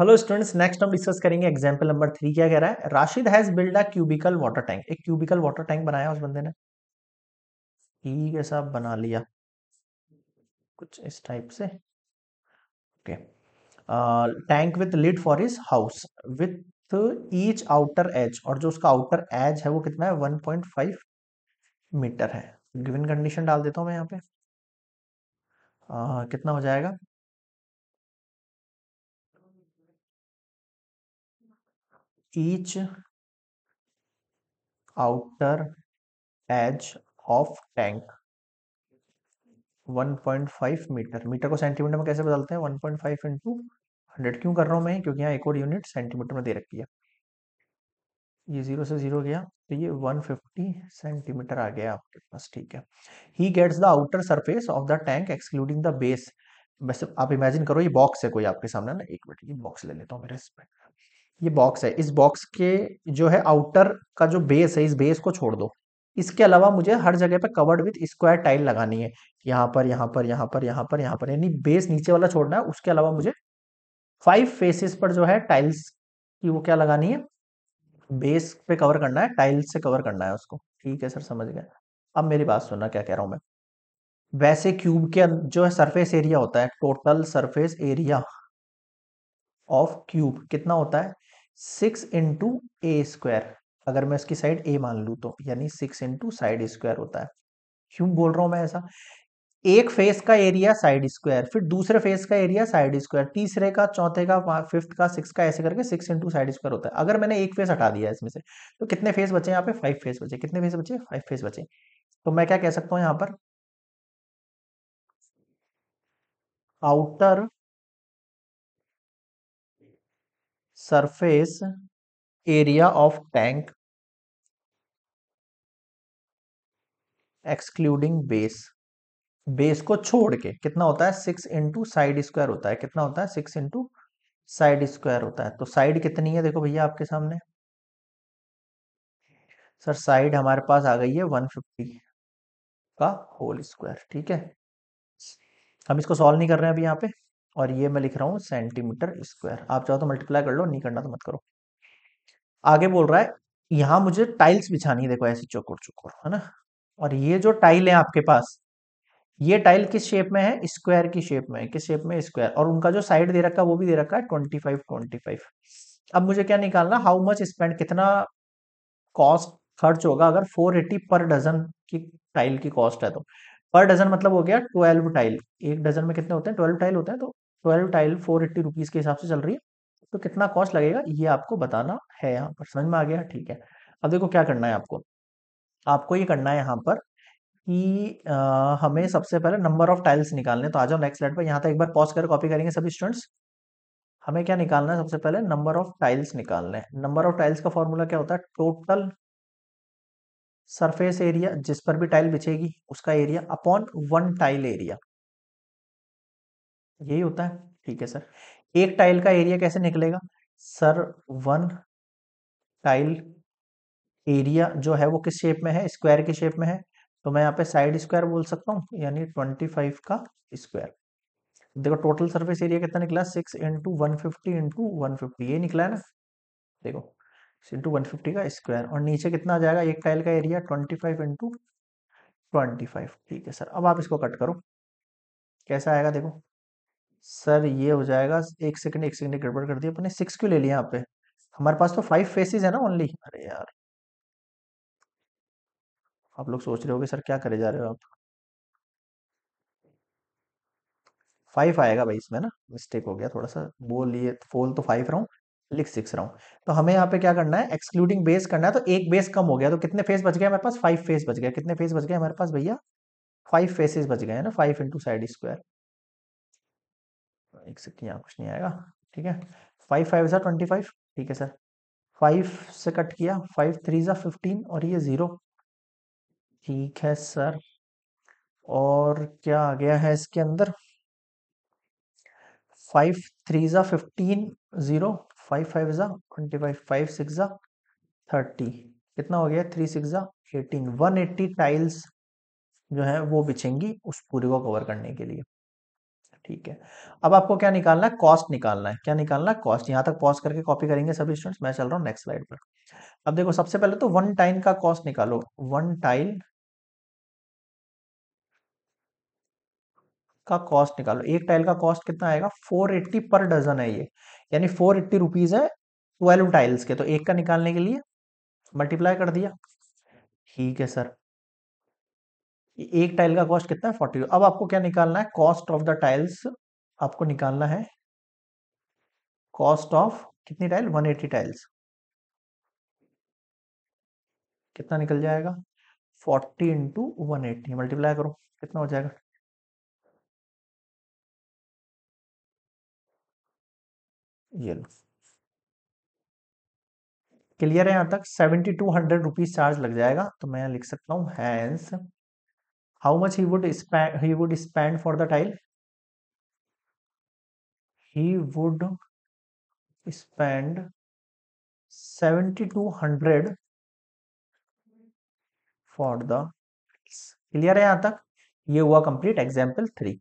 Hello students next हम discuss करेंगे example number three क्या कह रहा है Rashid has build a cubical water tank एक क्यूबिकल वाटर टैंक बनाया उस बंदे ने ठीक है साहब बना लिया कुछ इस टाइप से okay tank with lid for is house with each outer edge और जो उसका आउटर एज है वो कितना है 1.5 मीटर है गिवन कंडीशन डाल देता हूँ मैं यहाँ पे uh, कितना हो जाएगा each outer edge of tank 1.5 metre metre को सेंटीमीटर में कैसे बदलते हैं 1.5 पॉइंट फाइव इंटू हंड्रेड क्यों कर रहा हूं मैं क्योंकि यहाँ एक और यूनिट सेंटीमीटर में दे रखी है ये जीरो से जीरो गया तो ये 150 सेंटीमीटर आ गया आपके पास ठीक है he gets the outer surface of the tank excluding the base वैसे आप इमेजिन करो ये बॉक्स है कोई आपके सामने ना एक मिनट ये बॉक्स ले लेता हूँ मेरे इसमें ये बॉक्स है इस बॉक्स के जो है आउटर का जो बेस है इस बेस को छोड़ दो इसके अलावा मुझे हर जगह पे कवर्ड विथ स्क्वायर टाइल लगानी है यहाँ पर यहाँ पर यहाँ पर यहाँ पर यहाँ पर यानी बेस नीचे वाला छोड़ना है उसके अलावा मुझे फाइव फेसेस पर जो है टाइल्स की वो क्या लगानी है बेस पे कवर करना है टाइल्स से कवर करना है उसको ठीक है सर समझ गया अब मेरी बात सुनना क्या कह रहा हूँ मैं वैसे क्यूब के अं-, जो है सरफेस एरिया होता है total surface area of cube कितना होता है सिक्स इंटू ए स्क्वायर अगर मैं इसकी साइड ए मान लू तो यानी सिक्स इंटू साइड स्क्वायर होता है क्यों बोल रहा हूं मैं ऐसा एक फेस का एरिया साइड स्क्वायर फिर दूसरे फेस का एरिया साइड स्क्वायर तीसरे का चौथे का फिफ्थ का सिक्स का ऐसे करके सिक्स इंटू साइड स्क्वायर होता है अगर मैंने एक फेस हटा दिया इसमें से तो कितने फेस बचे यहाँ पे फाइव फेस बचे कितने फेस बचे फाइव फेस बचे तो मैं क्या कह सकता हूं यहाँ पर outer surface area of tank excluding base base को छोड़ के कितना होता है सिक्स इंटू साइड स्क्वायर होता है कितना होता है सिक्स इंटू साइड स्क्वायर होता है तो साइड कितनी है देखो भैया आपके सामने सर साइड हमारे पास आ गई है 150 का होल स्क्वायर ठीक है हम इसको सॉल्व नहीं कर रहे हैं अभी यहाँ पे और ये मैं लिख रहा हूं सेंटीमीटर स्क्वायर आप चाहो तो मल्टीप्लाई कर लो नहीं करना तो मत करो आगे बोल रहा है यहां मुझे टाइल्स बिछानी है देखो ऐसे चौकोर चौकोर है ना और ये जो टाइल है आपके पास ये टाइल किस शेप में है स्क्वायर की शेप में है किस शेप में स्क्वायर और उनका जो साइड दे रखा है वो भी दे रखा है ट्वेंटी फाइव ट्वेंटी फाइव अब मुझे क्या निकालना हाउ मच स्पेंड कितना कॉस्ट खर्च होगा अगर फोर एटी पर डजन की टाइल की कॉस्ट है तो पर डजन मतलब हो गया ट्वेल्व टाइल एक डजन में कितने होते हैं ट्वेल्व टाइल होते हैं तो twelve tile four eighty rupees के हिसाब से चल रही है तो कितना कॉस्ट लगेगा ये आपको बताना है यहाँ पर समझ में आ गया ठीक है अब देखो क्या करना है आपको आपको ये करना है यहाँ पर कि आ, हमें सबसे पहले नंबर ऑफ टाइल्स निकालने तो आ जाओ नेक्स्ट लाइट पर यहाँ तक एक बार पॉज कर कॉपी करेंगे सभी स्टूडेंट्स हमें क्या निकालना है सबसे पहले नंबर ऑफ टाइल्स निकालने नंबर ऑफ टाइल्स का फॉर्मूला क्या होता है टोटल सरफेस एरिया जिस पर भी टाइल बिछेगी उसका area upon one tile area यही होता है ठीक है सर एक टाइल का एरिया कैसे निकलेगा सर वन टाइल एरिया जो है वो किस शेप में है स्क्वायर के शेप में है तो मैं यहाँ पे साइड स्क्वायर बोल सकता हूँ यानी ट्वेंटी फाइव का स्क्वायर देखो टोटल सरफेस एरिया कितना निकला six into one fifty into one fifty ये निकला है ना देखो इंटू वन फिफ्टी का स्क्वायर और नीचे कितना आ जाएगा एक टाइल का area twenty five into twenty five ठीक है सर अब आप इसको कट करो कैसा आएगा देखो सर ये हो जाएगा एक सेकंड एक सेकंड गड़बड़ कर दिया अपने सिक्स क्यों ले लिया यहाँ पे हमारे पास तो फाइव फेसेस है ना ओनली अरे यार आप लोग सोच रहे होगे सर क्या करे जा रहे हो आप फाइव आएगा भाई इसमें ना मिस्टेक हो गया थोड़ा सा बोल लिए फोल तो फाइव रहा लिख सिक्स रहा हूँ तो हमें यहाँ पे क्या करना है एक्सक्लूडिंग बेस करना है तो एक बेस कम हो गया तो कितने फेस बच गए हमारे पास फाइव फेस बच गया कितने फेस बच गए हमारे पास भैया फाइव फेसेस बच गए हैं ना फाइव इंटू साइड स्क्वायर एक सेकंड यहाँ कुछ नहीं आएगा ठीक है फाइव फाइव सा ट्वेंटी फाइव ठीक है सर फाइव से कट किया फाइव थ्री सा फिफ्टीन और ये ज़ीरो ठीक है सर और क्या आ गया है इसके अंदर फाइव थ्री ज़ा फिफ्टीन ज़ीरो फाइव फाइव ज़ा ट्वेंटी फाइव फाइव सिक्स ज़ा थर्टी कितना हो गया थ्री सिक्स ज़ा एटीन वन एट्टी टाइल्स जो है वो बिछेंगी उस पूरे को कवर करने के लिए ठीक है अब आपको क्या निकालना है कॉस्ट निकालना है क्या निकालना है कॉस्ट यहाँ तक पॉज करके कॉपी करेंगे सभी स्टूडेंट्स मैं चल रहा हूँ नेक्स्ट स्लाइड पर अब देखो सबसे पहले तो वन टाइल का कॉस्ट निकालो वन टाइल का कॉस्ट निकालो एक टाइल का कॉस्ट कितना आएगा फोर एट्टी पर डजन है ये यानी फोर एट्टी रुपीज है ट्वेल्व टाइल्स के तो एक का निकालने के लिए मल्टीप्लाई कर दिया ठीक है सर एक टाइल का कॉस्ट कितना है फोर्टी अब आपको क्या निकालना है कॉस्ट ऑफ द टाइल्स आपको निकालना है कॉस्ट ऑफ कितनी टाइल 180 टाइल्स कितना निकल जाएगा 40 इंटू वन मल्टीप्लाई करो कितना हो जाएगा ये लो क्लियर है यहां तक seventy two hundred rupees charge लग जाएगा तो मैं लिख सकता हूँ hence how much he would spend he would spend for the tile he would spend 7200 for the clear है यहां तक ये हुआ complete example three.